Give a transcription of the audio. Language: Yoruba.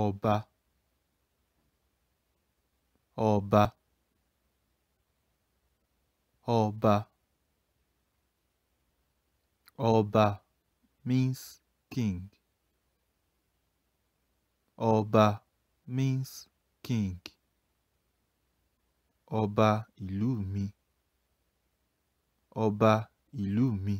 ọba ọba ọba ọba means king ọba means king ọba ìlú mi ọba ìlú mi